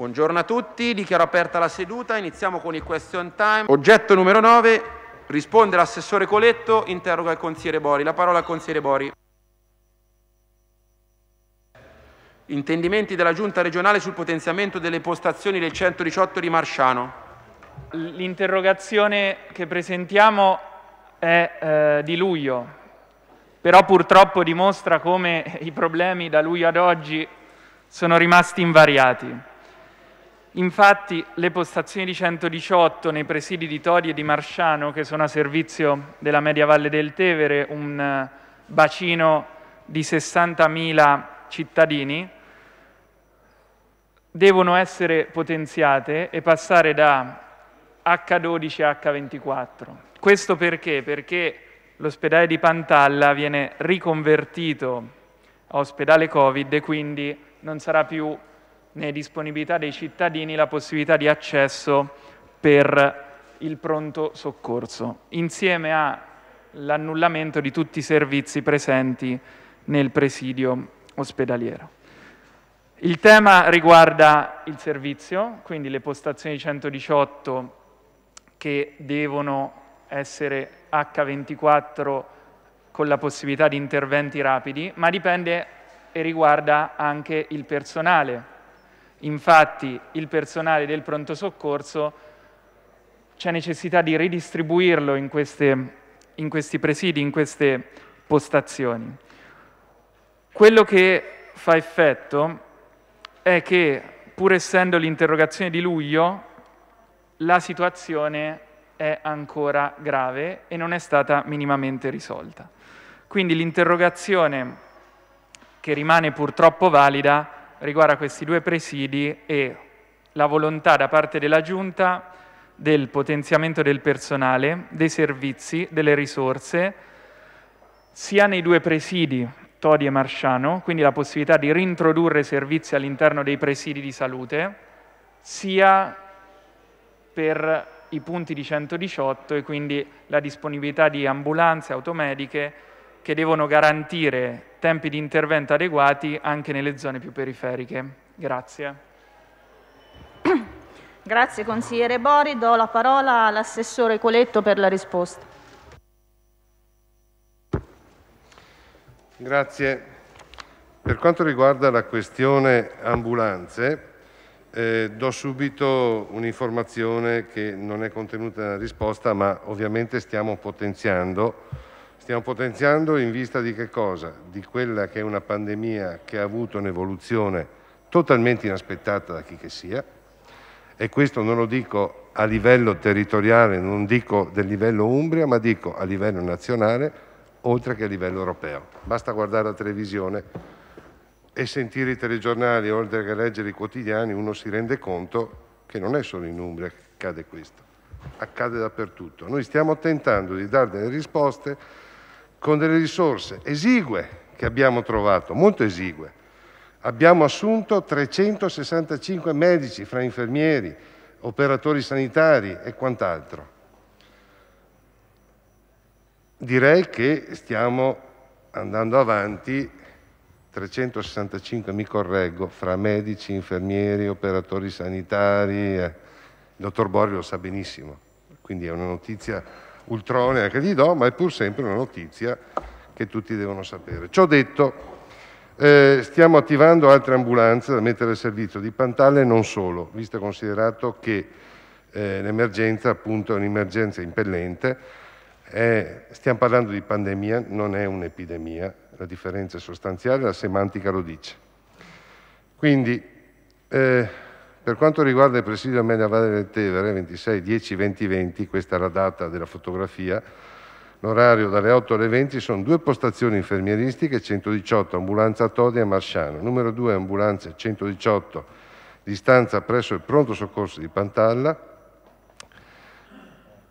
Buongiorno a tutti, dichiaro aperta la seduta, iniziamo con il question time. Oggetto numero 9, risponde l'assessore Coletto, interroga il consigliere Bori. La parola al consigliere Bori. Intendimenti della Giunta regionale sul potenziamento delle postazioni del 118 di Marciano. L'interrogazione che presentiamo è eh, di luglio, però purtroppo dimostra come i problemi da luglio ad oggi sono rimasti invariati. Infatti le postazioni di 118 nei presidi di Todi e di Marciano, che sono a servizio della media valle del Tevere, un eh, bacino di 60.000 cittadini, devono essere potenziate e passare da H12 a H24. Questo perché? Perché l'ospedale di Pantalla viene riconvertito a ospedale Covid e quindi non sarà più nelle disponibilità dei cittadini la possibilità di accesso per il pronto soccorso, insieme all'annullamento di tutti i servizi presenti nel presidio ospedaliero. Il tema riguarda il servizio, quindi le postazioni 118 che devono essere H24 con la possibilità di interventi rapidi, ma dipende e riguarda anche il personale Infatti il personale del pronto soccorso c'è necessità di ridistribuirlo in, queste, in questi presidi, in queste postazioni. Quello che fa effetto è che, pur essendo l'interrogazione di luglio, la situazione è ancora grave e non è stata minimamente risolta. Quindi l'interrogazione, che rimane purtroppo valida, riguarda questi due presidi e la volontà da parte della Giunta del potenziamento del personale, dei servizi, delle risorse, sia nei due presidi, Todi e Marciano, quindi la possibilità di rintrodurre servizi all'interno dei presidi di salute, sia per i punti di 118 e quindi la disponibilità di ambulanze, automediche che devono garantire tempi di intervento adeguati anche nelle zone più periferiche. Grazie. Grazie consigliere Bori, do la parola all'assessore Coletto per la risposta. Grazie. Per quanto riguarda la questione ambulanze, eh, do subito un'informazione che non è contenuta nella risposta, ma ovviamente stiamo potenziando Stiamo potenziando in vista di che cosa? Di quella che è una pandemia che ha avuto un'evoluzione totalmente inaspettata da chi che sia, e questo non lo dico a livello territoriale, non dico del livello Umbria, ma dico a livello nazionale, oltre che a livello europeo. Basta guardare la televisione e sentire i telegiornali, oltre che leggere i quotidiani, uno si rende conto che non è solo in Umbria che accade questo, accade dappertutto. Noi stiamo tentando di dare delle risposte con delle risorse esigue che abbiamo trovato, molto esigue. Abbiamo assunto 365 medici fra infermieri, operatori sanitari e quant'altro. Direi che stiamo andando avanti 365, mi correggo, fra medici, infermieri, operatori sanitari. Il eh, dottor Borri lo sa benissimo, quindi è una notizia ultronea che gli do, ma è pur sempre una notizia che tutti devono sapere. Ciò detto, eh, stiamo attivando altre ambulanze da mettere al servizio di Pantale e non solo, visto e considerato che eh, l'emergenza appunto è un'emergenza impellente, eh, stiamo parlando di pandemia, non è un'epidemia, la differenza è sostanziale, la semantica lo dice. Quindi, eh, per quanto riguarda il presidio Amelia Valle del Tevere, 26 10 20 20, questa è la data della fotografia, l'orario dalle 8 alle 20 sono due postazioni infermieristiche, 118 ambulanza Todi e Marsciano, numero 2 ambulanze 118 distanza presso il pronto soccorso di Pantalla,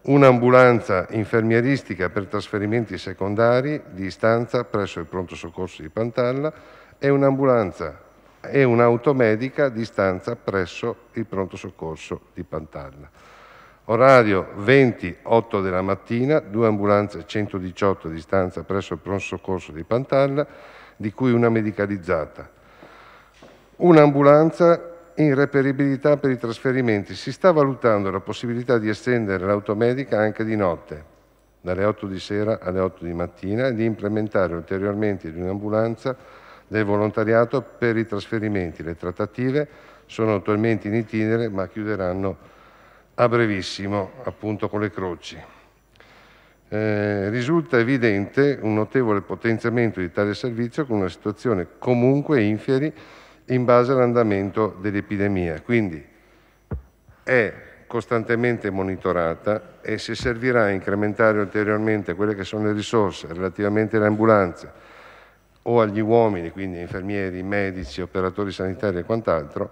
un'ambulanza infermieristica per trasferimenti secondari di istanza presso il pronto soccorso di Pantalla e un'ambulanza e un'automedica di stanza presso il pronto soccorso di Pantanna. Orario 20-8 della mattina, due ambulanze 118 di stanza presso il pronto soccorso di Pantanna, di cui una medicalizzata. Un'ambulanza in reperibilità per i trasferimenti. Si sta valutando la possibilità di estendere l'automedica anche di notte, dalle 8 di sera alle 8 di mattina, e di implementare ulteriormente di un'ambulanza del volontariato per i trasferimenti. Le trattative sono attualmente in itinere ma chiuderanno a brevissimo appunto con le croci. Eh, risulta evidente un notevole potenziamento di tale servizio con una situazione comunque inferi in base all'andamento dell'epidemia. Quindi è costantemente monitorata e se servirà a incrementare ulteriormente quelle che sono le risorse relativamente alle ambulanze, o agli uomini, quindi infermieri, medici, operatori sanitari e quant'altro,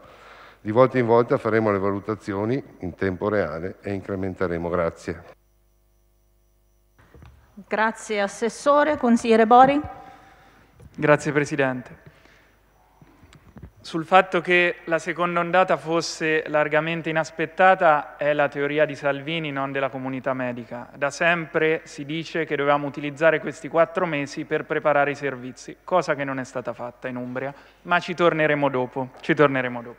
di volta in volta faremo le valutazioni in tempo reale e incrementeremo. Grazie. Grazie Assessore. Consigliere Bori. Grazie Presidente sul fatto che la seconda ondata fosse largamente inaspettata è la teoria di Salvini, non della comunità medica. Da sempre si dice che dovevamo utilizzare questi quattro mesi per preparare i servizi, cosa che non è stata fatta in Umbria, ma ci torneremo dopo. Ci torneremo dopo.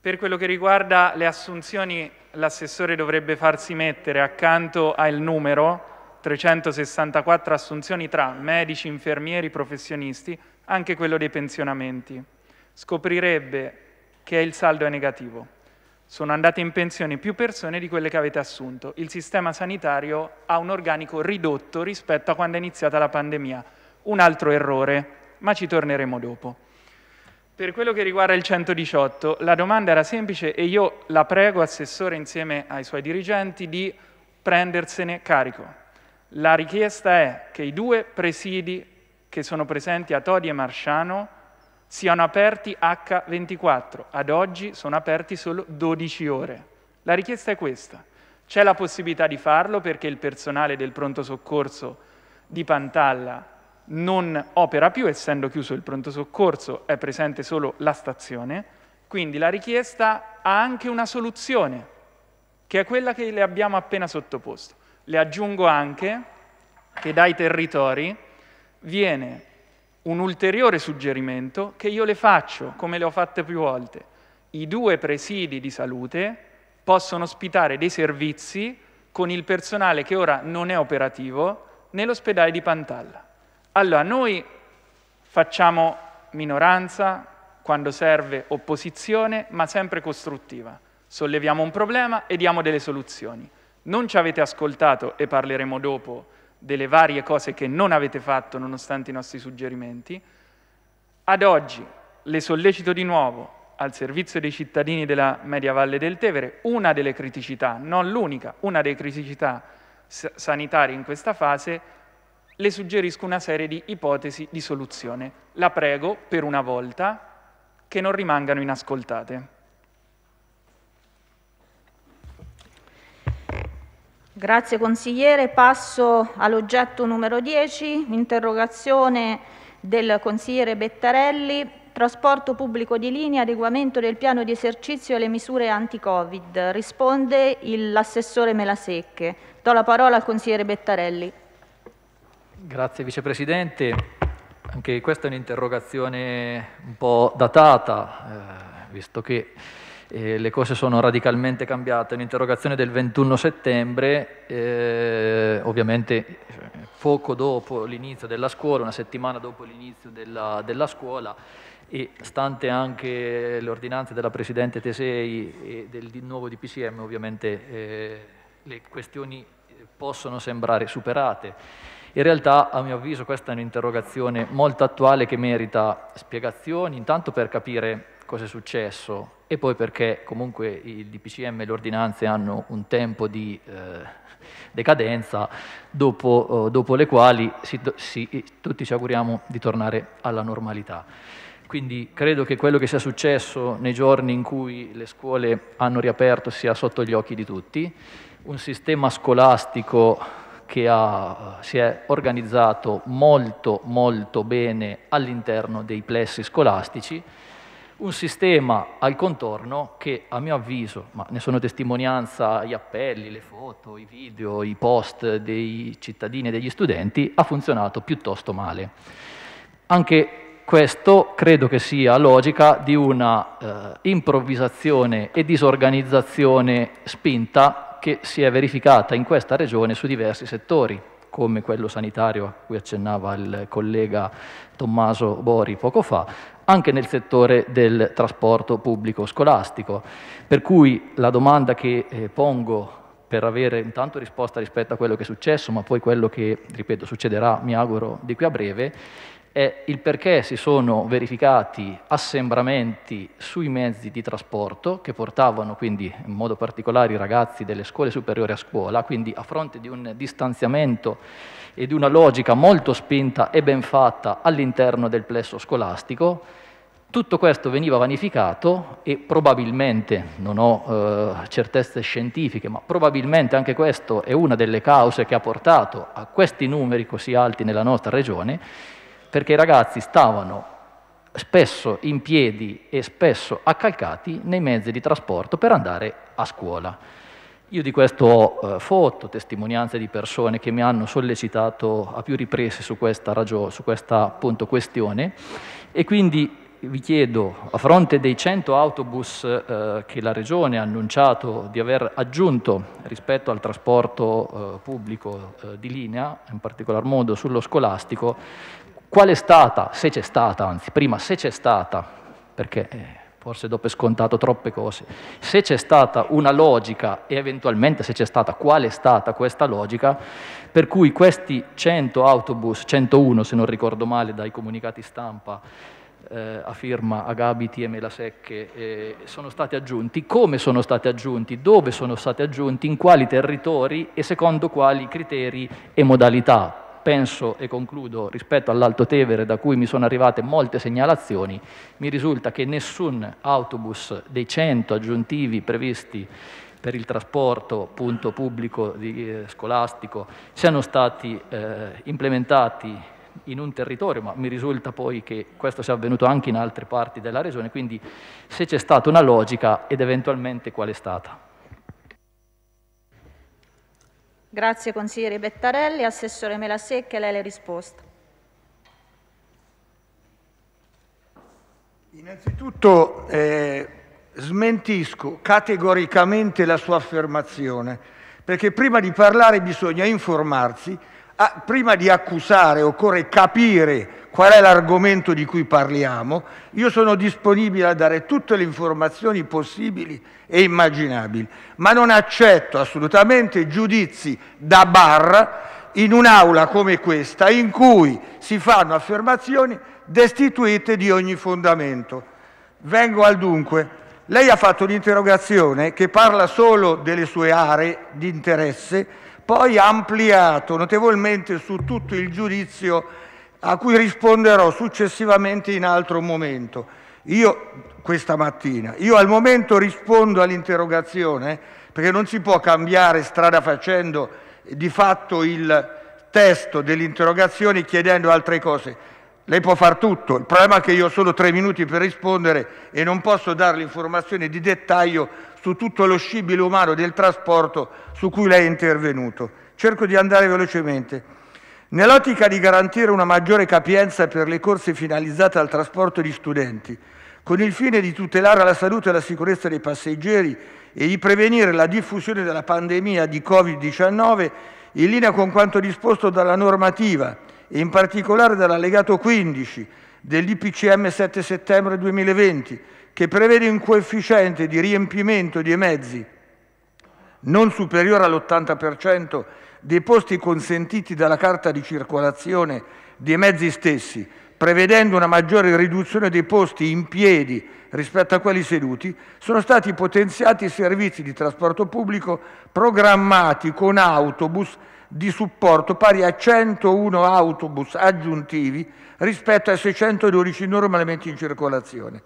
Per quello che riguarda le assunzioni, l'assessore dovrebbe farsi mettere accanto al numero 364 assunzioni tra medici, infermieri, professionisti, anche quello dei pensionamenti scoprirebbe che il saldo è negativo. Sono andate in pensione più persone di quelle che avete assunto. Il sistema sanitario ha un organico ridotto rispetto a quando è iniziata la pandemia. Un altro errore, ma ci torneremo dopo. Per quello che riguarda il 118, la domanda era semplice e io la prego, Assessore, insieme ai suoi dirigenti, di prendersene carico. La richiesta è che i due presidi che sono presenti a Todi e Marciano, siano aperti H24. Ad oggi sono aperti solo 12 ore. La richiesta è questa. C'è la possibilità di farlo perché il personale del pronto soccorso di Pantalla non opera più, essendo chiuso il pronto soccorso, è presente solo la stazione, quindi la richiesta ha anche una soluzione, che è quella che le abbiamo appena sottoposto. Le aggiungo anche che dai territori viene un ulteriore suggerimento che io le faccio, come le ho fatte più volte. I due presidi di salute possono ospitare dei servizi con il personale che ora non è operativo nell'ospedale di Pantalla. Allora, noi facciamo minoranza, quando serve opposizione, ma sempre costruttiva. Solleviamo un problema e diamo delle soluzioni. Non ci avete ascoltato, e parleremo dopo delle varie cose che non avete fatto nonostante i nostri suggerimenti. Ad oggi le sollecito di nuovo al servizio dei cittadini della Media Valle del Tevere, una delle criticità, non l'unica, una delle criticità sanitarie in questa fase, le suggerisco una serie di ipotesi di soluzione. La prego, per una volta, che non rimangano inascoltate. Grazie consigliere. Passo all'oggetto numero 10, interrogazione del consigliere Bettarelli, trasporto pubblico di linea, adeguamento del piano di esercizio e le misure anti-Covid. Risponde l'assessore Melasecche. Do la parola al consigliere Bettarelli. Grazie Vicepresidente. Anche questa è un'interrogazione un po' datata, eh, visto che eh, le cose sono radicalmente cambiate. Un'interrogazione del 21 settembre, eh, ovviamente poco dopo l'inizio della scuola, una settimana dopo l'inizio della, della scuola, e stante anche le ordinanze della Presidente Tesei e del nuovo DPCM, ovviamente eh, le questioni eh, possono sembrare superate. In realtà, a mio avviso, questa è un'interrogazione molto attuale che merita spiegazioni, intanto per capire cosa è successo, e poi perché comunque il DPCM e le ordinanze hanno un tempo di eh, decadenza dopo, eh, dopo, le quali si, si, tutti ci auguriamo di tornare alla normalità. Quindi credo che quello che sia successo nei giorni in cui le scuole hanno riaperto sia sotto gli occhi di tutti, un sistema scolastico che ha, si è organizzato molto molto bene all'interno dei plessi scolastici, un sistema al contorno che a mio avviso, ma ne sono testimonianza gli appelli, le foto, i video, i post dei cittadini e degli studenti, ha funzionato piuttosto male. Anche questo credo che sia logica di una eh, improvvisazione e disorganizzazione spinta che si è verificata in questa regione su diversi settori, come quello sanitario a cui accennava il collega Tommaso Bori poco fa, anche nel settore del trasporto pubblico scolastico. Per cui la domanda che eh, pongo per avere intanto risposta rispetto a quello che è successo, ma poi quello che, ripeto, succederà, mi auguro, di qui a breve, è il perché si sono verificati assembramenti sui mezzi di trasporto che portavano quindi in modo particolare i ragazzi delle scuole superiori a scuola, quindi a fronte di un distanziamento e di una logica molto spinta e ben fatta all'interno del plesso scolastico, tutto questo veniva vanificato e probabilmente, non ho eh, certezze scientifiche, ma probabilmente anche questo è una delle cause che ha portato a questi numeri così alti nella nostra regione, perché i ragazzi stavano spesso in piedi e spesso accalcati nei mezzi di trasporto per andare a scuola. Io di questo ho eh, foto, testimonianze di persone che mi hanno sollecitato a più riprese su questa, ragione, su questa appunto, questione e quindi vi chiedo, a fronte dei 100 autobus eh, che la Regione ha annunciato di aver aggiunto rispetto al trasporto eh, pubblico eh, di linea, in particolar modo sullo scolastico, qual è stata, se c'è stata, anzi prima se c'è stata, perché eh, forse dopo è scontato troppe cose, se c'è stata una logica e eventualmente se c'è stata qual è stata questa logica, per cui questi 100 autobus, 101 se non ricordo male dai comunicati stampa, eh, a firma Agabiti e Melasecche eh, sono stati aggiunti, come sono stati aggiunti, dove sono stati aggiunti, in quali territori e secondo quali criteri e modalità. Penso e concludo rispetto all'Alto Tevere da cui mi sono arrivate molte segnalazioni, mi risulta che nessun autobus dei 100 aggiuntivi previsti per il trasporto appunto, pubblico di, eh, scolastico siano stati eh, implementati in un territorio, ma mi risulta poi che questo sia avvenuto anche in altre parti della regione, quindi se c'è stata una logica ed eventualmente qual è stata. Grazie consigliere Bettarelli, assessore Melasecche, lei le risposta. Innanzitutto eh, smentisco categoricamente la sua affermazione, perché prima di parlare bisogna informarsi Ah, prima di accusare occorre capire qual è l'argomento di cui parliamo. Io sono disponibile a dare tutte le informazioni possibili e immaginabili, ma non accetto assolutamente giudizi da bar in un'aula come questa in cui si fanno affermazioni destituite di ogni fondamento. Vengo al dunque. Lei ha fatto un'interrogazione che parla solo delle sue aree di interesse poi ampliato notevolmente su tutto il giudizio a cui risponderò successivamente in altro momento. Io questa mattina, io al momento rispondo all'interrogazione perché non si può cambiare strada facendo di fatto il testo dell'interrogazione chiedendo altre cose. Lei può far tutto, il problema è che io ho solo tre minuti per rispondere e non posso dare informazioni di dettaglio su tutto lo scibile umano del trasporto su cui lei è intervenuto. Cerco di andare velocemente. Nell'ottica di garantire una maggiore capienza per le corse finalizzate al trasporto di studenti, con il fine di tutelare la salute e la sicurezza dei passeggeri e di prevenire la diffusione della pandemia di Covid-19, in linea con quanto disposto dalla normativa e in particolare dall'allegato 15 dell'IPCM 7 settembre 2020, che prevede un coefficiente di riempimento dei mezzi non superiore all'80% dei posti consentiti dalla carta di circolazione dei mezzi stessi, prevedendo una maggiore riduzione dei posti in piedi rispetto a quelli seduti, sono stati potenziati i servizi di trasporto pubblico programmati con autobus di supporto pari a 101 autobus aggiuntivi rispetto ai 612 normalmente in circolazione.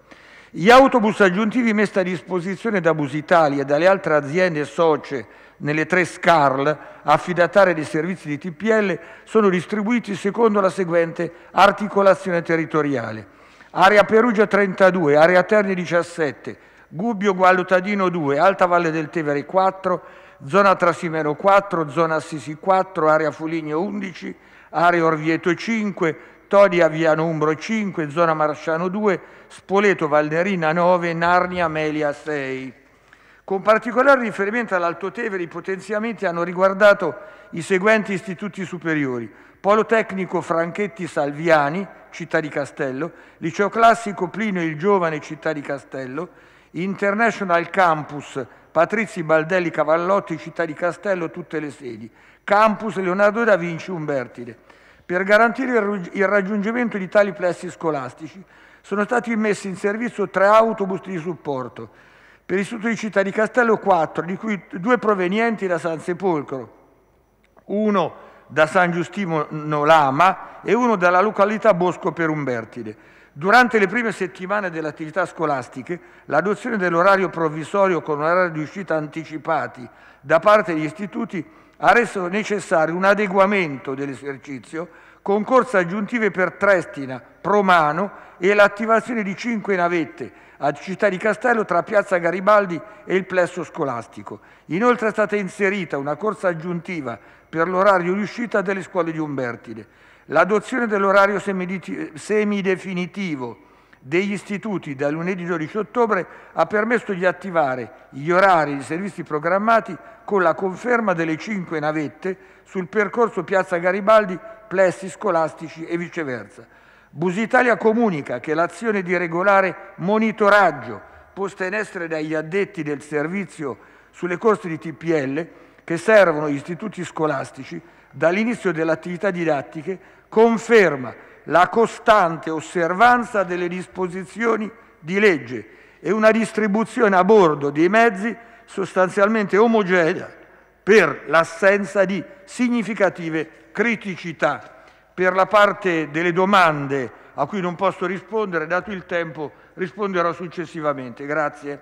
Gli autobus aggiuntivi messi a disposizione da Busitalia e dalle altre aziende socie nelle tre SCARL, affidatarie dei servizi di TPL, sono distribuiti secondo la seguente articolazione territoriale. Area Perugia 32, Area Terni 17, Gubbio Guallotadino 2, Alta Valle del Tevere 4, Zona Trasimeno 4, Zona Assisi 4, Area Foligno 11, Area Orvieto 5, Todia via numero 5, zona Marciano 2, Spoleto Valderina 9, Narnia Amelia 6. Con particolare riferimento all'Alto Tevere i potenziamenti hanno riguardato i seguenti istituti superiori: Politecnico Franchetti Salviani, città di Castello, Liceo Classico Plinio il Giovane, città di Castello, International Campus Patrizi Baldelli Cavallotti, città di Castello, tutte le sedi, Campus Leonardo da Vinci Umbertide. Per garantire il raggiungimento di tali plessi scolastici sono stati messi in servizio tre autobus di supporto, per istituto di città di Castello quattro, di cui due provenienti da San Sepolcro, uno da San Giustino Lama e uno dalla località Bosco per Umbertide. Durante le prime settimane delle attività scolastiche, l'adozione dell'orario provvisorio con un orario di uscita anticipati da parte degli istituti ha reso necessario un adeguamento dell'esercizio con corse aggiuntive per Trestina, Promano e l'attivazione di cinque navette a Città di Castello tra Piazza Garibaldi e il plesso scolastico. Inoltre è stata inserita una corsa aggiuntiva per l'orario di uscita delle scuole di Umbertide. L'adozione dell'orario semidefinitivo degli istituti da lunedì 12 ottobre ha permesso di attivare gli orari di servizi programmati con la conferma delle cinque navette sul percorso Piazza Garibaldi, plessi scolastici e viceversa. Busitalia comunica che l'azione di regolare monitoraggio posta in essere dagli addetti del servizio sulle corse di TPL che servono gli istituti scolastici dall'inizio delle attività didattiche conferma la costante osservanza delle disposizioni di legge e una distribuzione a bordo dei mezzi sostanzialmente omogenea per l'assenza di significative criticità. Per la parte delle domande a cui non posso rispondere, dato il tempo, risponderò successivamente. Grazie.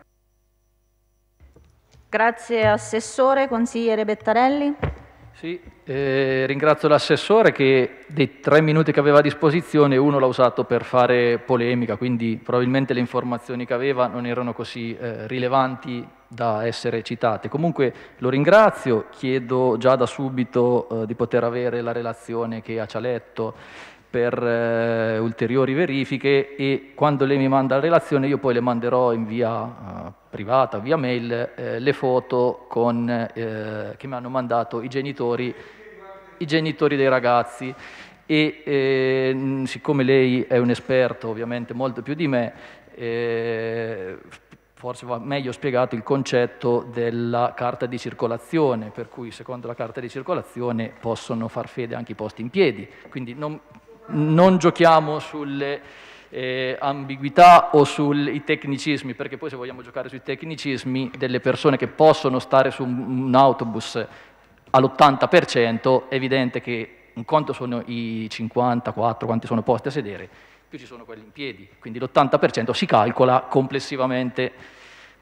Grazie Assessore. Consigliere Bettarelli. Sì, eh, ringrazio l'assessore che dei tre minuti che aveva a disposizione uno l'ha usato per fare polemica, quindi probabilmente le informazioni che aveva non erano così eh, rilevanti da essere citate. Comunque lo ringrazio, chiedo già da subito eh, di poter avere la relazione che ha già letto per eh, ulteriori verifiche e quando lei mi manda la relazione io poi le manderò in via eh, privata, via mail, eh, le foto con, eh, che mi hanno mandato i genitori, i genitori dei ragazzi e eh, siccome lei è un esperto ovviamente molto più di me, eh, forse va meglio spiegato il concetto della carta di circolazione, per cui secondo la carta di circolazione possono far fede anche i posti in piedi, quindi non, non giochiamo sulle eh, ambiguità o sui tecnicismi, perché poi se vogliamo giocare sui tecnicismi delle persone che possono stare su un, un autobus all'80%, è evidente che un conto sono i 54, quanti sono posti a sedere, più ci sono quelli in piedi, quindi l'80% si calcola complessivamente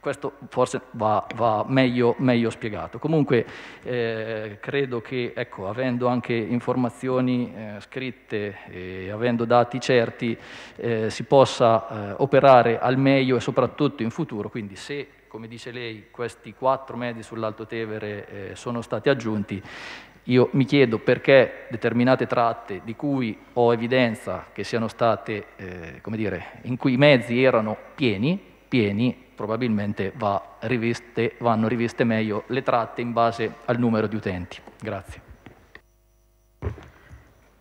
questo forse va, va meglio, meglio, spiegato. Comunque eh, credo che ecco, avendo anche informazioni eh, scritte e avendo dati certi eh, si possa eh, operare al meglio e soprattutto in futuro, quindi se come dice lei questi quattro medi sull'Alto Tevere eh, sono stati aggiunti, io mi chiedo perché determinate tratte di cui ho evidenza che siano state, eh, come dire, in cui i mezzi erano pieni, pieni probabilmente va riviste, vanno riviste meglio le tratte in base al numero di utenti. Grazie.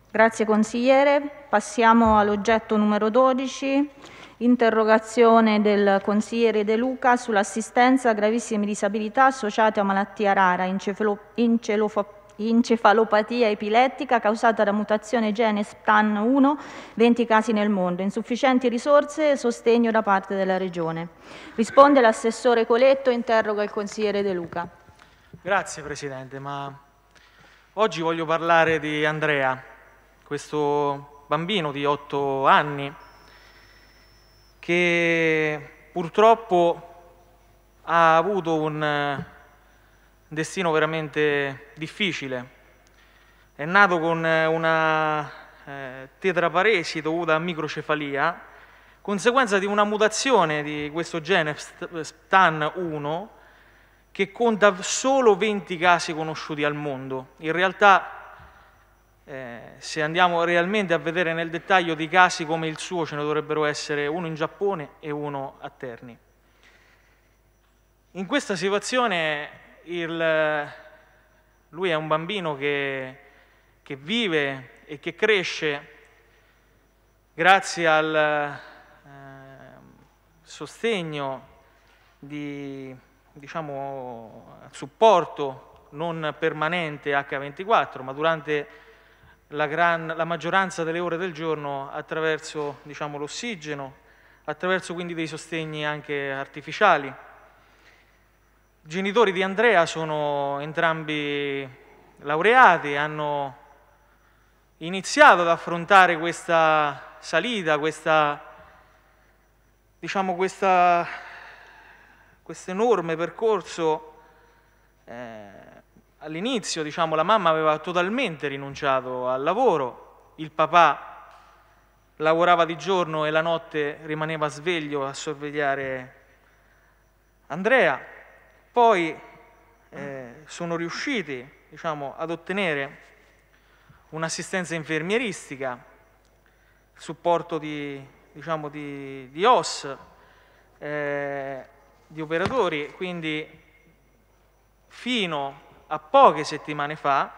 Grazie consigliere. Passiamo all'oggetto numero 12, interrogazione del consigliere De Luca sull'assistenza a gravissime disabilità associate a malattia rara, encefalo, encelopatia Encefalopatia epilettica causata da mutazione gene STAN1, 20 casi nel mondo, insufficienti risorse e sostegno da parte della Regione. Risponde l'assessore Coletto, interroga il consigliere De Luca. Grazie Presidente, ma oggi voglio parlare di Andrea, questo bambino di 8 anni che purtroppo ha avuto un destino veramente difficile. È nato con eh, una eh, tetraparesi dovuta a microcefalia, conseguenza di una mutazione di questo gene STAN1 che conta solo 20 casi conosciuti al mondo. In realtà eh, se andiamo realmente a vedere nel dettaglio di casi come il suo, ce ne dovrebbero essere uno in Giappone e uno a Terni. In questa situazione il, lui è un bambino che, che, vive e che cresce grazie al eh, sostegno, di, diciamo, supporto non permanente H24, ma durante la, gran, la, maggioranza delle ore del giorno attraverso diciamo, l'ossigeno, attraverso quindi dei sostegni anche artificiali. I genitori di Andrea sono entrambi laureati, hanno iniziato ad affrontare questa salita, questa, diciamo, questo enorme percorso. Eh, all'inizio, diciamo, la mamma aveva totalmente rinunciato al lavoro, il papà lavorava di giorno e la notte rimaneva sveglio a sorvegliare Andrea. Poi eh, sono riusciti diciamo, ad ottenere un'assistenza infermieristica, supporto di, diciamo, di, di OS, eh, di operatori, quindi fino a poche settimane fa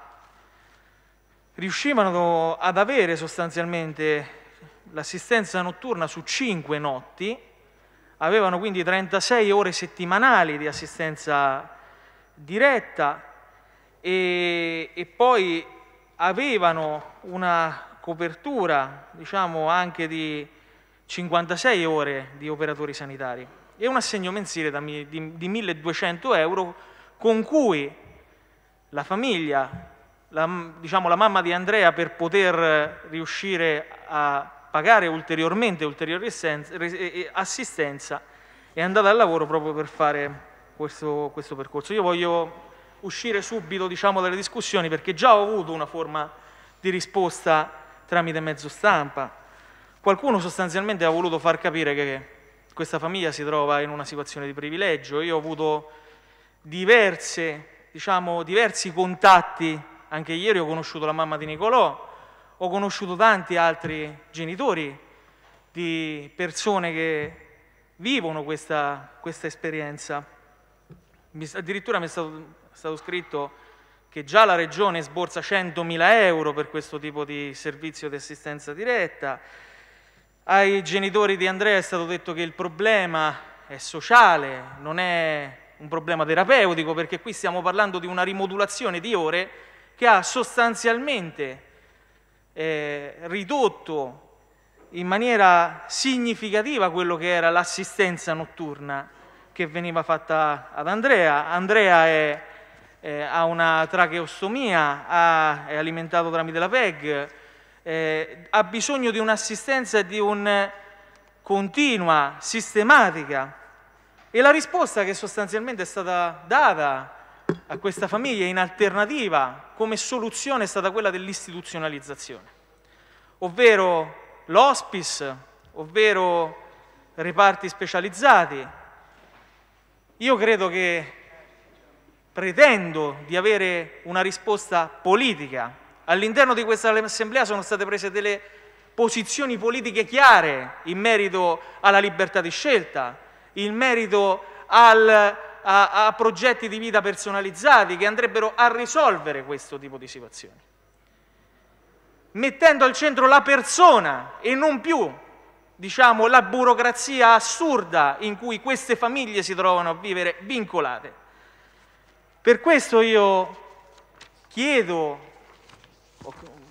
riuscivano ad avere sostanzialmente l'assistenza notturna su cinque notti avevano quindi 36 ore settimanali di assistenza diretta e, e poi avevano una copertura diciamo, anche di 56 ore di operatori sanitari e un assegno mensile di, di, di 1200 euro con cui la famiglia, la, diciamo, la mamma di Andrea per poter riuscire a pagare ulteriormente ulteriore assistenza e andare al lavoro proprio per fare questo, questo percorso. Io voglio uscire subito diciamo, dalle discussioni perché già ho avuto una forma di risposta tramite mezzo stampa. Qualcuno sostanzialmente ha voluto far capire che questa famiglia si trova in una situazione di privilegio. Io ho avuto diverse, diciamo, diversi contatti, anche ieri ho conosciuto la mamma di Nicolò, ho conosciuto tanti altri genitori di persone che vivono questa, questa esperienza. addirittura mi è stato, è stato scritto che già la Regione sborsa 100.000 euro per questo tipo di servizio di assistenza diretta. Ai genitori di Andrea è stato detto che il problema è sociale, non è un problema terapeutico, perché qui stiamo parlando di una rimodulazione di ore che ha sostanzialmente eh, ridotto in maniera significativa quello che era l'assistenza notturna che veniva fatta ad Andrea. Andrea è, eh, ha una tracheostomia, ha, è alimentato tramite la PEG, eh, ha bisogno di un'assistenza di un continua, sistematica. E la risposta che sostanzialmente è stata data a questa famiglia in alternativa come soluzione è stata quella dell'istituzionalizzazione, ovvero l'hospice, ovvero reparti specializzati. Io credo che pretendo di avere una risposta politica. All'interno di questa assemblea sono state prese delle posizioni politiche chiare in merito alla libertà di scelta, in merito al a, a progetti di vita personalizzati che andrebbero a risolvere questo tipo di situazioni, mettendo al centro la persona e non più diciamo, la burocrazia assurda in cui queste famiglie si trovano a vivere vincolate. Per questo io chiedo,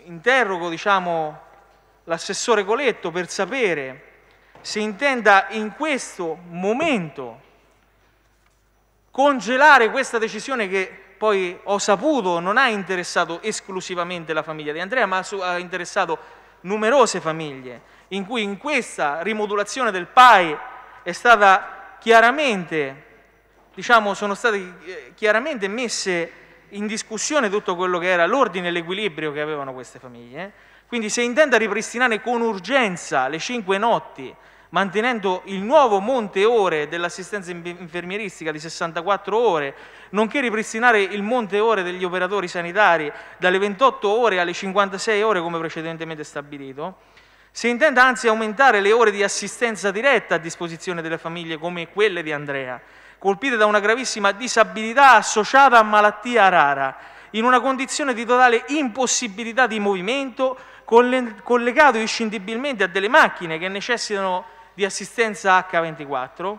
interrogo diciamo, l'assessore Coletto per sapere se intenda in questo momento congelare questa decisione che poi ho saputo non ha interessato esclusivamente la famiglia di Andrea, ma ha interessato numerose famiglie, in cui in questa rimodulazione del PAI è stata chiaramente, diciamo, sono state eh, chiaramente messe in discussione tutto quello che era l'ordine e l'equilibrio che avevano queste famiglie. Quindi se intende ripristinare con urgenza le cinque notti mantenendo il nuovo monte ore dell'assistenza infermieristica di 64 ore, nonché ripristinare il monte ore degli operatori sanitari dalle 28 ore alle 56 ore come precedentemente stabilito, se intenda anzi aumentare le ore di assistenza diretta a disposizione delle famiglie come quelle di Andrea, colpite da una gravissima disabilità associata a malattia rara, in una condizione di totale impossibilità di movimento, collegato inscindibilmente a delle macchine che necessitano di assistenza H24,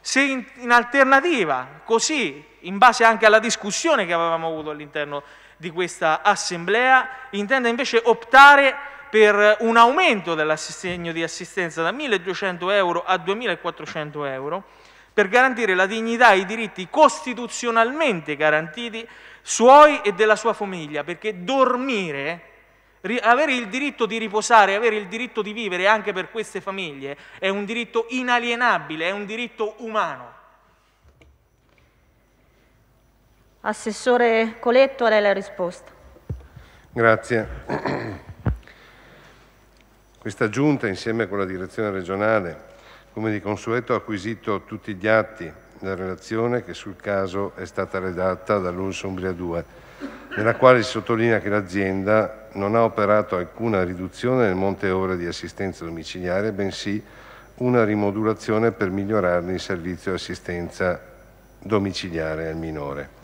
se in, in alternativa, così, in base anche alla discussione che avevamo avuto all'interno di questa assemblea, intende invece optare per un aumento dell'assegno di assistenza da 1.200 euro a 2.400 euro per garantire la dignità e i diritti costituzionalmente garantiti suoi e della sua famiglia, perché dormire avere il diritto di riposare, avere il diritto di vivere anche per queste famiglie è un diritto inalienabile, è un diritto umano. Assessore Coletto, a lei la risposta. Grazie. Questa giunta, insieme con la direzione regionale, come di consueto ha acquisito tutti gli atti della relazione che sul caso è stata redatta dall'UNS Umbria 2, nella quale si sottolinea che l'azienda non ha operato alcuna riduzione nel monte ore di assistenza domiciliare, bensì una rimodulazione per migliorarne il servizio di assistenza domiciliare al minore.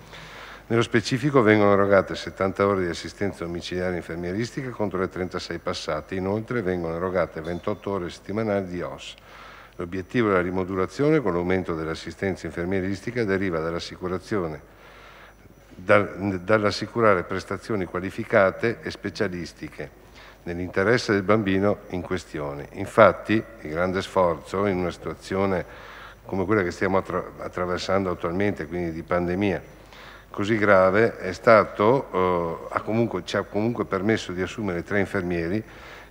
Nello specifico vengono erogate 70 ore di assistenza domiciliare infermieristica contro le 36 passate, inoltre vengono erogate 28 ore settimanali di OS. L'obiettivo della rimodulazione con l'aumento dell'assistenza infermieristica deriva dall'assicurazione dall'assicurare prestazioni qualificate e specialistiche nell'interesse del bambino in questione. Infatti il grande sforzo in una situazione come quella che stiamo attra attraversando attualmente, quindi di pandemia così grave, è stato, eh, ha comunque, ci ha comunque permesso di assumere tre infermieri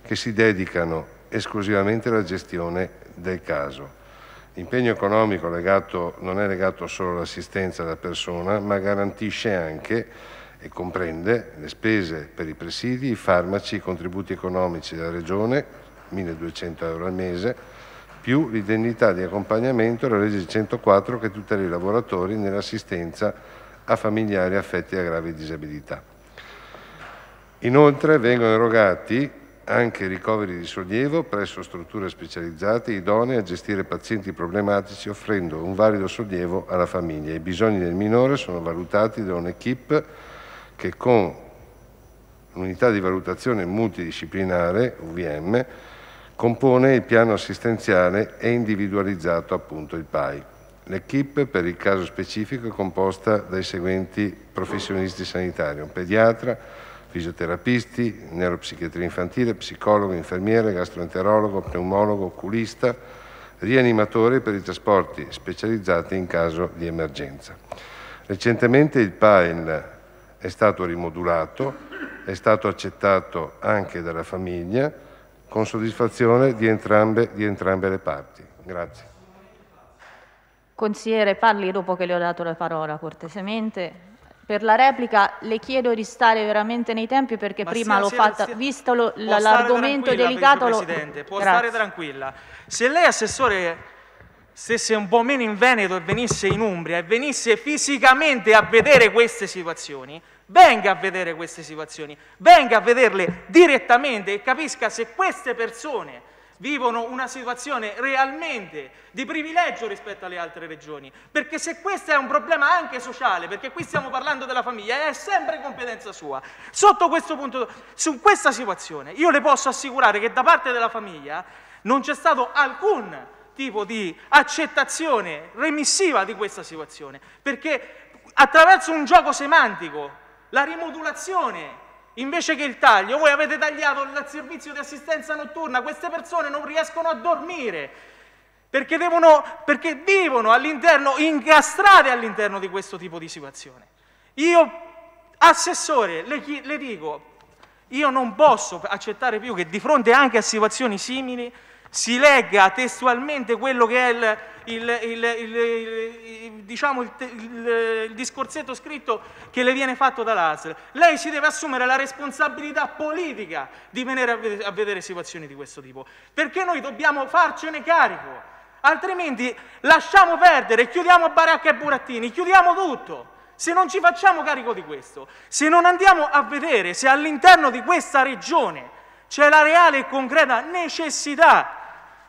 che si dedicano esclusivamente alla gestione del caso. L'impegno economico legato, non è legato solo all'assistenza alla persona, ma garantisce anche e comprende le spese per i presidi, i farmaci, i contributi economici della Regione, 1.200 euro al mese, più l'indennità di accompagnamento della legge 104 che tutela i lavoratori nell'assistenza a familiari affetti da gravi disabilità. Inoltre vengono erogati anche ricoveri di sollievo presso strutture specializzate idonee a gestire pazienti problematici offrendo un valido sollievo alla famiglia. I bisogni del minore sono valutati da un'equipe che con l'unità di valutazione multidisciplinare, UVM, compone il piano assistenziale e individualizzato appunto il PAI. L'equipe per il caso specifico è composta dai seguenti professionisti sanitari, un pediatra, fisioterapisti, neuropsichiatria infantile, psicologo, infermiere, gastroenterologo, pneumologo, oculista, rianimatore per i trasporti specializzati in caso di emergenza. Recentemente il PAEL è stato rimodulato, è stato accettato anche dalla famiglia, con soddisfazione di entrambe, di entrambe le parti. Grazie. Consigliere, parli dopo che le ho dato la parola cortesemente. Per la replica le chiedo di stare veramente nei tempi perché Ma prima l'ho fatta, sia... visto l'argomento delicato... Presidente, può Grazie. stare tranquilla. Se lei, Assessore, stesse un po' meno in Veneto e venisse in Umbria e venisse fisicamente a vedere queste situazioni, venga a vedere queste situazioni, venga a vederle direttamente e capisca se queste persone vivono una situazione realmente di privilegio rispetto alle altre regioni, perché se questo è un problema anche sociale, perché qui stiamo parlando della famiglia, è sempre competenza sua. Sotto questo punto, su questa situazione, io le posso assicurare che da parte della famiglia non c'è stato alcun tipo di accettazione remissiva di questa situazione, perché attraverso un gioco semantico, la rimodulazione invece che il taglio, voi avete tagliato il servizio di assistenza notturna, queste persone non riescono a dormire perché, devono, perché vivono all'interno, incastrate all'interno di questo tipo di situazione. Io, assessore, le, le dico, io non posso accettare più che di fronte anche a situazioni simili si legga testualmente quello che è il, il, il, diciamo il, discorsetto scritto che le viene fatto dall'ASL. Lei si deve assumere la responsabilità politica di venire a vedere, a vedere situazioni di questo tipo, perché noi dobbiamo farcene carico, altrimenti lasciamo perdere, chiudiamo baracca e burattini, chiudiamo tutto. Se non ci facciamo carico di questo, se non andiamo a vedere se all'interno di questa regione c'è la reale e concreta necessità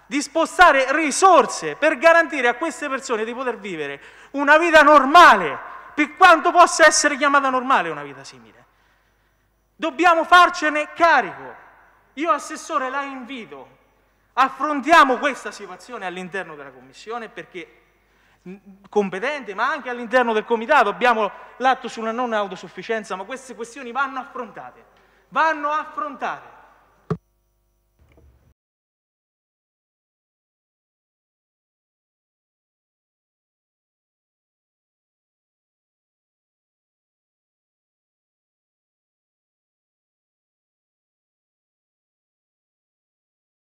di spostare risorse per garantire a queste persone di poter vivere una vita normale, per quanto possa essere chiamata normale una vita simile. Dobbiamo farcene carico. Io, Assessore, la invito. Affrontiamo questa situazione all'interno della Commissione perché mm, competente, ma anche all'interno del Comitato. Abbiamo l'atto sulla non autosufficienza, ma queste questioni vanno affrontate. Vanno affrontate.